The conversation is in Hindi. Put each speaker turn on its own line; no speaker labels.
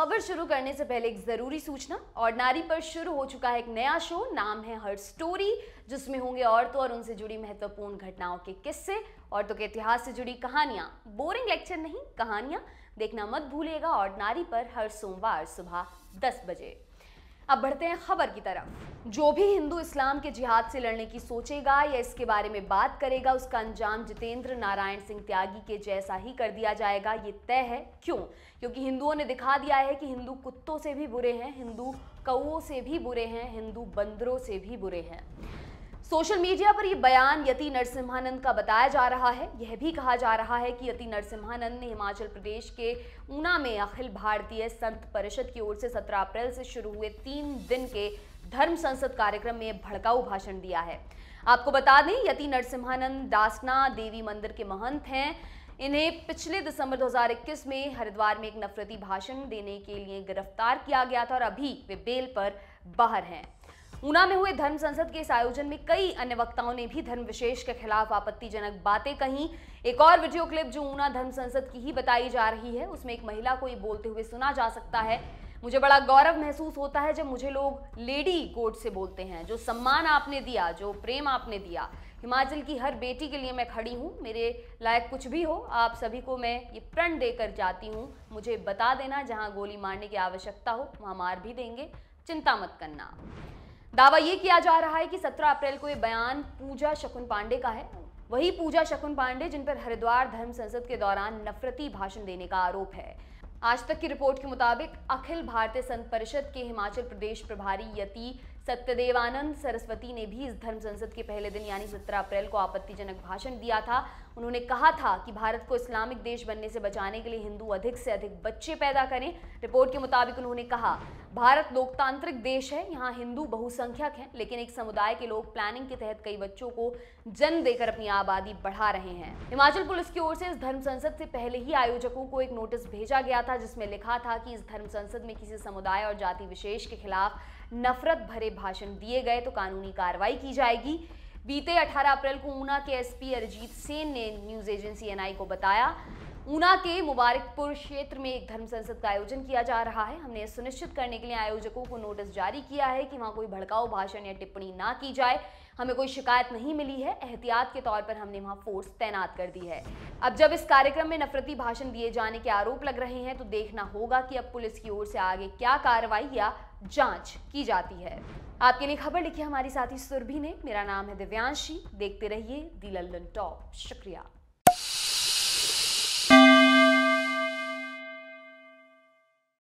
खबर शुरू करने से पहले एक ज़रूरी सूचना और नारी पर शुरू हो चुका है एक नया शो नाम है हर स्टोरी जिसमें होंगे औरतों और उनसे जुड़ी महत्वपूर्ण घटनाओं के किस्से औरतों के इतिहास से जुड़ी कहानियां बोरिंग लेक्चर नहीं कहानियां देखना मत भूलिएगा और नारी पर हर सोमवार सुबह दस बजे अब बढ़ते हैं खबर की तरफ जो भी हिंदू इस्लाम के जिहाद से लड़ने की सोचेगा या इसके बारे में बात करेगा उसका अंजाम जितेंद्र नारायण सिंह त्यागी के जैसा ही कर दिया जाएगा ये तय है क्यों क्योंकि हिंदुओं ने दिखा दिया है कि हिंदू कुत्तों से भी बुरे हैं हिंदू कौओं से भी बुरे हैं हिंदू बंदरों से भी बुरे हैं सोशल मीडिया पर यह बयान यति नरसिम्हानंद का बताया जा रहा है यह भी कहा जा रहा है कि यति नरसिम्हानंद ने हिमाचल प्रदेश के ऊना में अखिल भारतीय संत परिषद की ओर से 17 अप्रैल से शुरू हुए तीन दिन के धर्म संसद कार्यक्रम में भड़काऊ भाषण दिया है आपको बता दें यति नरसिम्हानंद दासना देवी मंदिर के महंत हैं इन्हें पिछले दिसंबर 2021 में हरिद्वार में एक नफरती भाषण देने के लिए गिरफ्तार किया गया था और अभी वे बेल पर बाहर हैं ऊना में हुए धर्म संसद के इस आयोजन में कई अन्य वक्ताओं ने भी धर्म विशेष के खिलाफ आपत्तिजनक बातें कही एक और वीडियो क्लिप जो ऊना धर्म संसद की ही बताई जा रही है उसमें एक महिला को ये बोलते हुए सुना जा सकता है मुझे बड़ा गौरव महसूस होता है जब मुझे लोग लेडी कोर्ट से बोलते हैं जो सम्मान आपने दिया जो प्रेम आपने दिया हिमाचल की हर बेटी के लिए मैं खड़ी हूँ मेरे लायक कुछ भी हो आप सभी को मैं ये प्रण देकर जाती हूँ मुझे बता देना जहाँ गोली मारने की आवश्यकता हो वहाँ मार भी देंगे चिंता मत करना दावा यह किया जा रहा है कि 17 अप्रैल को यह बयान पूजा शकुन पांडे का है वही पूजा शकुन पांडे जिन पर हरिद्वार धर्म संसद के दौरान नफरती भाषण देने का आरोप है आज तक की रिपोर्ट के मुताबिक अखिल भारतीय संत परिषद के हिमाचल प्रदेश प्रभारी यति सत्यदेवानंद सरस्वती ने भी इस धर्म संसद के पहले दिन यानी 17 अप्रैल को आपत्तिजनक भाषण दिया था उन्होंने कहा था कि भारत को इस्लामिक देश बनने से बचाने के लिए हिंदू अधिक से अधिक बच्चे पैदा करें रिपोर्ट के मुताबिक उन्होंने कहा भारत लोकतांत्रिक देश है यहाँ हिंदू बहुसंख्यक हैं लेकिन एक समुदाय के लोग प्लानिंग के तहत कई बच्चों को जन्म देकर अपनी आबादी बढ़ा रहे हैं हिमाचल पुलिस की ओर से इस धर्म संसद से पहले ही आयोजकों को एक नोटिस भेजा गया था जिसमें लिखा था कि इस धर्म संसद में किसी समुदाय और जाति विशेष के खिलाफ नफरत भरे भाषण दिए गए तो कानूनी कार्रवाई की जाएगी बीते 18 अप्रैल को ऊना के एसपी अरिजीत सेन ने न्यूज़ एजेंसी एनआई को बताया ऊना के मुबारकपुर क्षेत्र में एक धर्म संसद का आयोजन किया जा रहा है हमने सुनिश्चित करने के लिए आयोजकों को नोटिस जारी किया है कि वहाँ कोई भड़काऊ भाषण या टिप्पणी ना की जाए हमें कोई शिकायत नहीं मिली है एहतियात के तौर पर हमने वहाँ फोर्स तैनात कर दी है अब जब इस कार्यक्रम में नफरती भाषण दिए जाने के आरोप लग रहे हैं तो देखना होगा कि अब पुलिस की ओर से आगे क्या कार्रवाई या जांच की जाती है आपके लिए खबर लिखी हमारी साथी सुरभि ने मेरा नाम है दिव्यांशी देखते रहिए दी लल्लन टॉप शुक्रिया